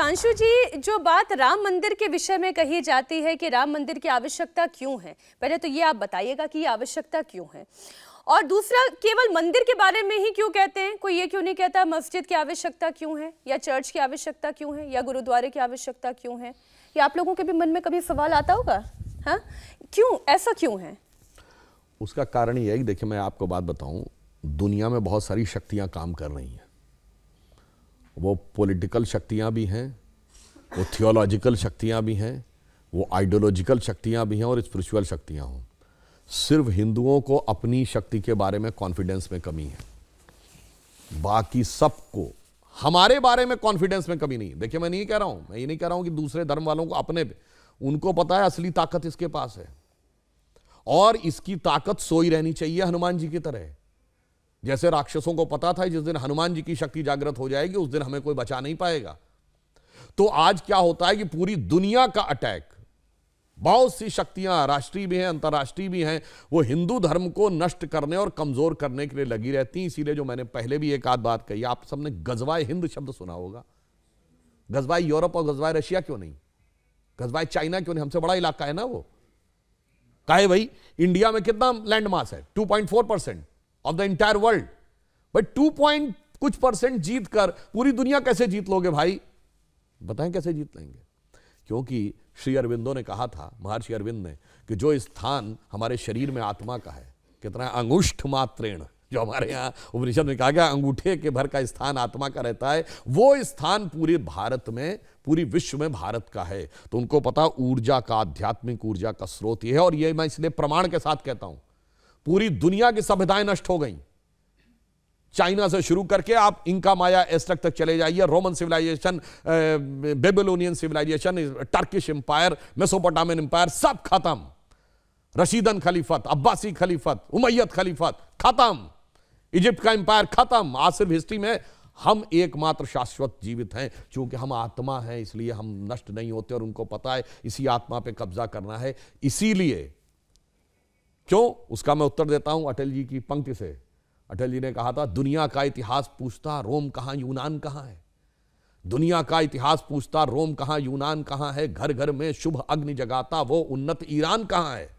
सुधांशु जी जो बात राम मंदिर के विषय में कही जाती है कि राम मंदिर की आवश्यकता क्यों है पहले तो ये आप बताइएगा कि आवश्यकता क्यों है और दूसरा केवल मंदिर के बारे में ही क्यों कहते हैं कोई ये क्यों नहीं कहता मस्जिद की आवश्यकता क्यों है या चर्च की आवश्यकता क्यों है या गुरुद्वारे की आवश्यकता क्यों है या आप लोगों के भी मन में कभी सवाल आता होगा हाँ क्यों ऐसा क्यों है उसका कारण ये है कि देखिए मैं आपको बात बताऊं दुनिया में बहुत सारी शक्तियां काम कर रही हैं वो पॉलिटिकल शक्तियाँ भी हैं वो थियोलॉजिकल शक्तियाँ भी हैं वो आइडियोलॉजिकल शक्तियाँ भी हैं और स्पिरिचुअल शक्तियाँ हों सिर्फ हिंदुओं को अपनी शक्ति के बारे में कॉन्फिडेंस में कमी है बाकी सबको हमारे बारे में कॉन्फिडेंस में कमी नहीं देखिए मैं नहीं कह रहा हूं मैं ये नहीं कह रहा हूं कि दूसरे धर्म वालों को अपने पे उनको पता है असली ताकत इसके पास है और इसकी ताकत सोई रहनी चाहिए हनुमान जी की तरह जैसे राक्षसों को पता था जिस दिन हनुमान जी की शक्ति जागृत हो जाएगी उस दिन हमें कोई बचा नहीं पाएगा तो आज क्या होता है कि पूरी दुनिया का अटैक बहुत सी शक्तियां राष्ट्रीय भी हैं अंतर्राष्ट्रीय भी हैं वो हिंदू धर्म को नष्ट करने और कमजोर करने के लिए लगी रहती इसीलिए जो मैंने पहले भी एक आध बात कही आप सबने गजवाए हिंद शब्द सुना होगा गजवाए यूरोप और गजवाए रशिया क्यों नहीं गजवाए चाइना क्यों नहीं हमसे बड़ा इलाका है ना वो कहे भाई इंडिया में कितना लैंडमार्क है two percent of the entire world भाई टू पॉइंट कुछ परसेंट जीत कर पूरी दुनिया कैसे जीत लोगे भाई बताएं कैसे जीत लेंगे क्योंकि श्री अरविंदो ने कहा था महर्षि अरविंद ने कि जो स्थान हमारे शरीर में आत्मा का है कितना है अंगुष्ठ मात्रेण जो हमारे यहाँ उपनिषद में कहा गया अंगूठे के भर का स्थान आत्मा का रहता है वो स्थान पूरे भारत में पूरी विश्व में भारत का है तो उनको पता ऊर्जा का आध्यात्मिक ऊर्जा का स्रोत ये है और ये मैं इसलिए प्रमाण के साथ कहता हूं पूरी दुनिया की सभ्यताएं नष्ट हो गई चाइना से शुरू करके आप इंका माया एस्टक तक चले जाइए Roman civilisation Babylonian civilisation Turkish empire Mesopotamian empire सब खत्म रशीदन खलीफत अब्बासी खलीफत उमैयत खलीफत खत्म इजिप्ट का एम्पायर खत्म आज सिर्फ हिस्ट्री में हम एकमात्र शाश्वत जीवित हैं क्योंकि हम आत्मा हैं इसलिए हम नष्ट नहीं होते और उनको पता है इसी आत्मा पे कब्जा करना है इसीलिए क्यों उसका मैं उत्तर देता हूं अटल जी की पंक्ति से अटल जी ने कहा था दुनिया का इतिहास पूछता रोम कहां यूनान कहां है दुनिया का इतिहास पूछता रोम कहां यूनान कहां है घर घर में शुभ अग्नि जगाता वो उन्नत ईरान कहां है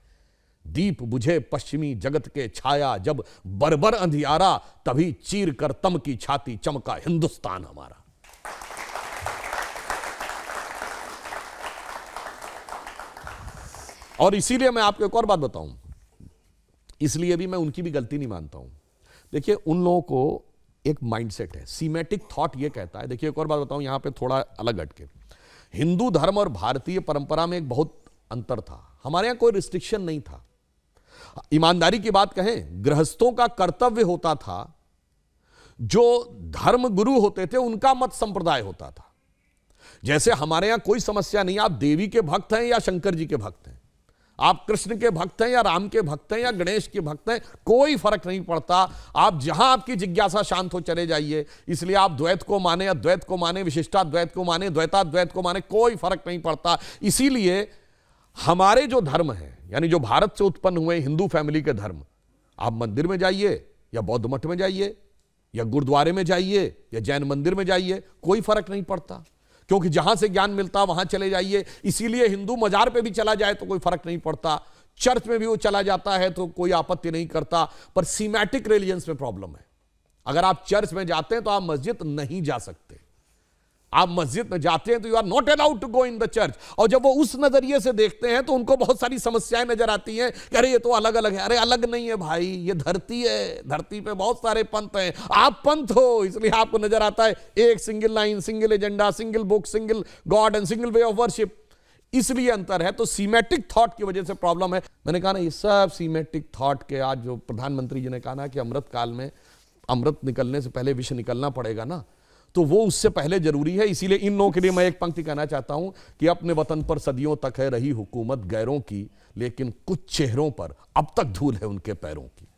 दीप बुझे पश्चिमी जगत के छाया जब बरबर अंधियारा तभी चीर कर तम की छाती चमका हिंदुस्तान हमारा और इसीलिए मैं आपको एक और बात बताऊं इसलिए भी मैं उनकी भी गलती नहीं मानता हूं देखिए उन लोगों को एक माइंडसेट है सीमेटिक थॉट ये कहता है देखिए एक और बात बताऊं यहां पे थोड़ा अलग हटके हिंदू धर्म और भारतीय परंपरा में एक बहुत अंतर था हमारे यहां कोई रिस्ट्रिक्शन नहीं था ईमानदारी की बात कहें गृहस्थों का कर्तव्य होता था जो धर्म गुरु होते थे उनका मत संप्रदाय होता था जैसे हमारे यहां कोई समस्या नहीं आप देवी के भक्त हैं या शंकर जी के भक्त हैं आप कृष्ण के भक्त हैं या राम के भक्त हैं या गणेश के भक्त हैं कोई फर्क नहीं पड़ता आप जहां आपकी जिज्ञासा शांत हो चले जाइए इसलिए आप द्वैत को माने अद्वैत को माने विशिष्टाद्वैत को माने द्वैताद्वैत को माने कोई फर्क नहीं पड़ता इसीलिए हमारे जो धर्म है यानी जो भारत से उत्पन्न हुए हिंदू फैमिली के धर्म आप मंदिर में जाइए या बौद्ध मठ में जाइए या गुरुद्वारे में जाइए या जैन मंदिर में जाइए कोई फर्क नहीं पड़ता क्योंकि जहां से ज्ञान मिलता वहां चले जाइए इसीलिए हिंदू मजार पे भी चला जाए तो कोई फर्क नहीं पड़ता चर्च में भी वो चला जाता है तो कोई आपत्ति नहीं करता पर सीमेटिक रिलीजन में प्रॉब्लम है अगर आप चर्च में जाते हैं तो आप मस्जिद नहीं जा सकते आप मस्जिद में जाते हैं तो you are not allowed to go in the church और जब वो उस नजरिए से देखते हैं तो उनको बहुत सारी समस्याएं नजर आती हैं कि अरे ये तो अलग अलग है अरे अलग नहीं है भाई ये धरती है धरती पे बहुत सारे पंथ हैं आप पंथ हो इसलिए आपको नजर आता है एक single line single agenda single book single god and single way of worship इसलिए अंतर है तो सीमेटिक थॉट की वजह से प्रॉब्लम है मैंने कहा ना ये सब सीमेटिक थॉट के आज जो प्रधानमंत्री जी ने कहा ना कि अमृत काल में अमृत निकलने से पहले विष निकलना पड़ेगा ना तो वो उससे पहले जरूरी है इसीलिए इन लोगों के लिए मैं एक पंक्ति कहना चाहता हूं कि अपने वतन पर सदियों तक है रही हुकूमत गैरों की लेकिन कुछ चेहरों पर अब तक धूल है उनके पैरों की